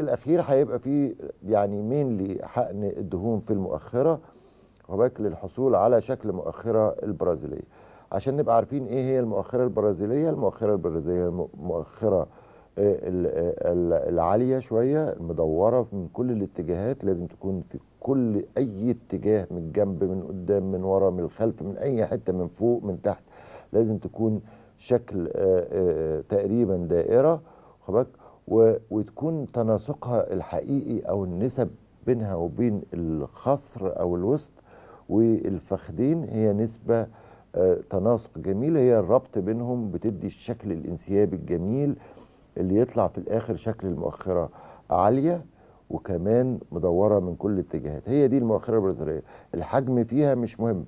الاخير هيبقى فيه يعني مين لحقن الدهون في المؤخره وبالك للحصول على شكل مؤخره البرازيليه عشان نبقى عارفين ايه هي المؤخره البرازيليه المؤخره البرازيليه المؤخره آه، آه، العاليه شويه المدوره من كل الاتجاهات لازم تكون في كل اي اتجاه من جنب من قدام من ورا من الخلف من اي حته من فوق من تحت لازم تكون شكل آه، تقريبا دائره خبك و... وتكون تناسقها الحقيقي او النسب بينها وبين الخصر او الوسط والفخدين هي نسبه آه، تناسق جميل هي الربط بينهم بتدي الشكل الانسيابي الجميل اللي يطلع في الاخر شكل المؤخره عاليه وكمان مدوره من كل الاتجاهات هي دي المؤخره البرازيليه الحجم فيها مش مهم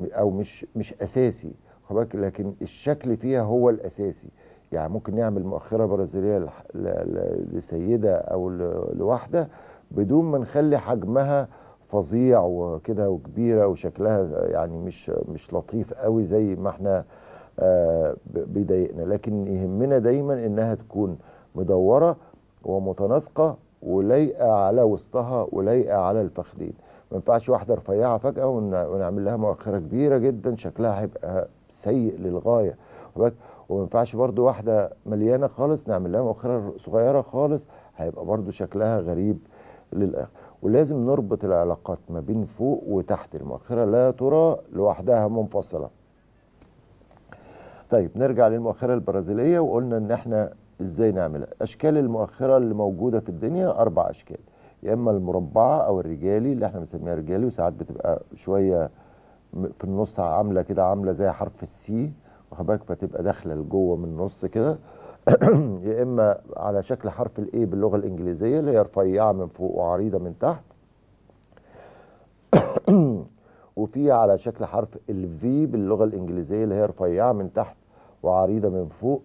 او مش مش اساسي لكن الشكل فيها هو الاساسي يعني ممكن نعمل مؤخره برازيليه لسيده او لواحده بدون ما نخلي حجمها فظيع وكده وكبيره وشكلها يعني مش مش لطيف قوي زي ما احنا آه، بيضايقنا لكن يهمنا دايما انها تكون مدوره ومتناسقه ولايقه على وسطها ولايقه على الفخذين ما ينفعش واحده رفيعه فجاه ونعمل لها مؤخره كبيره جدا شكلها هيبقى سيء للغايه بالك وما ينفعش برضو واحده مليانه خالص نعمل لها مؤخره صغيره خالص هيبقى برضو شكلها غريب للاخر ولازم نربط العلاقات ما بين فوق وتحت المؤخره لا ترى لوحدها منفصله طيب نرجع للمؤخره البرازيليه وقلنا ان احنا ازاي نعملها اشكال المؤخره اللي موجوده في الدنيا اربع اشكال يا اما المربعه او الرجالي اللي احنا بنسميها رجالي وساعات بتبقى شويه في النص عامله كده عامله زي حرف السي وحضرتك فتبقى داخله لجوه من النص كده يا اما على شكل حرف الاي باللغه الانجليزيه اللي هي رفيعه من فوق وعريضه من تحت وفي على شكل حرف الفي باللغه الانجليزيه اللي هي رفيعه من تحت وعريضه من فوق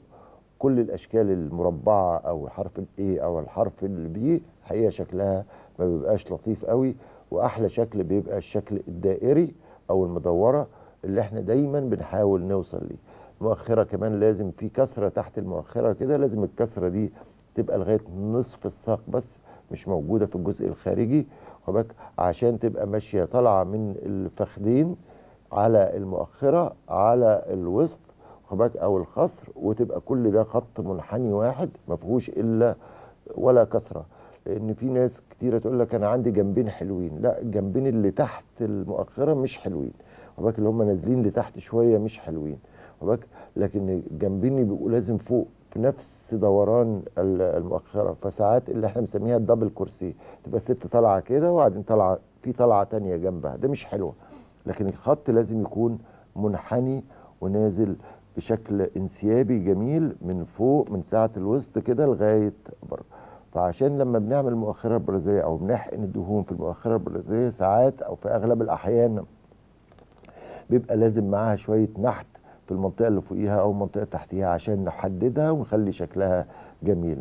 كل الاشكال المربعه او حرف الاي او الحرف البي الحقيقه شكلها ما بيبقاش لطيف قوي واحلى شكل بيبقى الشكل الدائري او المدوره اللي احنا دايما بنحاول نوصل ليه مؤخره كمان لازم في كسره تحت المؤخره كده لازم الكسره دي تبقى لغايه نصف الساق بس مش موجوده في الجزء الخارجي وبك عشان تبقى ماشيه طالعه من الفخذين على المؤخره على الوسط خباك او الخصر وتبقى كل ده خط منحني واحد ما فيهوش الا ولا كسره لان في ناس كتيره تقول لك انا عندي جنبين حلوين لا الجنبين اللي تحت المؤخره مش حلوين خباك اللي هم نازلين لتحت شويه مش حلوين حضرتك لكن جنبيني بيبقوا لازم فوق في نفس دوران المؤخره فساعات اللي احنا بنسميها الدبل كرسي تبقى الست طالعه كده وبعدين طالعه في طلعه تانية جنبها ده مش حلوه لكن الخط لازم يكون منحني ونازل بشكل انسيابي جميل من فوق من ساعه الوسط كده لغايه بره فعشان لما بنعمل مؤخره البرازيليه او بنحقن الدهون في المؤخره البرازيليه ساعات او في اغلب الاحيان بيبقى لازم معاها شويه نحت في المنطقه اللي فوقيها او المنطقه تحتيها عشان نحددها ونخلي شكلها جميل